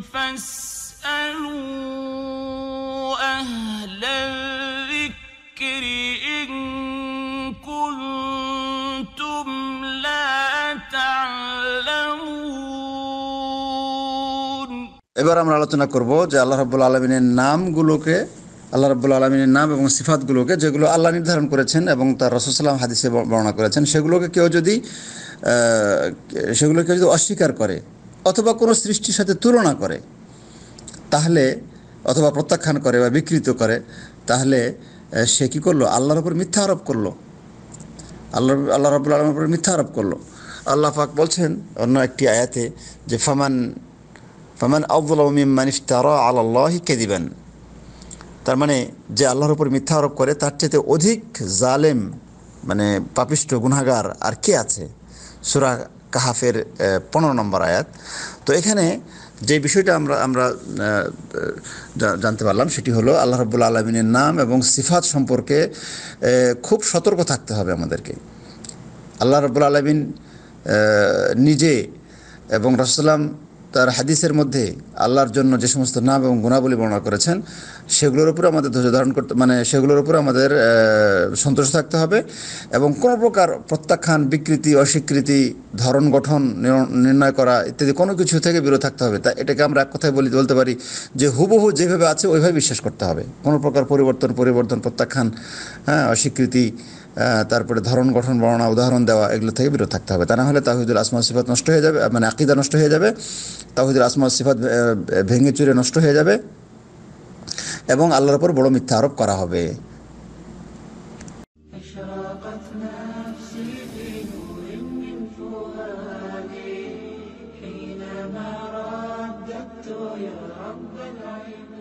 এবার আমরা আলোচনা করব যে আল্লাহ রাবুল আলমিনের নামগুলোকে আল্লাহ রাবুল আলমিনের নাম এবং সিফাতগুলোকে যেগুলো আল্লাহ নির্ধারণ করেছেন এবং তার রসুসাল্লাম হাদিসে বর্ণনা করেছেন সেগুলোকে কেউ যদি সেগুলো কেউ যদি অস্বীকার করে অথবা কোনো সৃষ্টির সাথে তুলনা করে তাহলে অথবা প্রত্যাখ্যান করে বা বিকৃত করে তাহলে সে কী করলো আল্লাহর উপর মিথ্যা আরোপ করলো আল্লাহ আল্লাহ রবুল আলমের উপর মিথ্যা আরোপ করলো আল্লাহ পাক বলছেন অন্য একটি আয়াতে যে ফামান ফামান আব্দুল মানিফতার আল্লাহ দিবেন তার মানে যে আল্লাহর উপর মিথ্যা আরোপ করে তার চেয়ে অধিক জালেম মানে পাপিষ্ট গুনাগার আর কে আছে সুরা কাহাফের পনেরো নম্বর আয়াত তো এখানে যে বিষয়টা আমরা আমরা জানতে পারলাম সেটি হলো আল্লাহ রব্বুল আলমিনের নাম এবং সিফাত সম্পর্কে খুব সতর্ক থাকতে হবে আমাদেরকে আল্লাহ রব্বুল আলমিন নিজে এবং রসলাম তার হাদিসের মধ্যে আল্লাহর জন্য যে সমস্ত নাম এবং গুণাবলী বর্ণনা করেছেন সেগুলোর উপরে আমাদের ধৈর্য ধারণ করতে মানে সেগুলোর উপরে আমাদের সন্তোষ থাকতে হবে এবং কোনো প্রকার প্রত্যাখ্যান বিকৃতি অস্বীকৃতি ধরন গঠন নির্ণয় করা ইত্যাদি কোনো কিছু থেকে বিরত থাকতে হবে তা এটাকে আমরা এক কথায় বলি বলতে পারি যে হুবহু যেভাবে আছে ওইভাবে বিশ্বাস করতে হবে কোনো প্রকার পরিবর্তন পরিবর্তন প্রত্যাখ্যান হ্যাঁ অস্বীকৃতি তারপরে ধরন গঠন বর্ণনা উদাহরণ দেওয়া এগুলো থেকে বিরত থাকতে হবে তা না হলে তাহিদুল আসমান সিফাত নষ্ট হয়ে যাবে মানে আকিদা নষ্ট হয়ে যাবে তাহিদুল আসমা সিফাত ভেঙে চুরে নষ্ট হয়ে যাবে এবং আল্লাহর উপর বড় মিথ্যা আরোপ করা হবে حينما رددت يا رب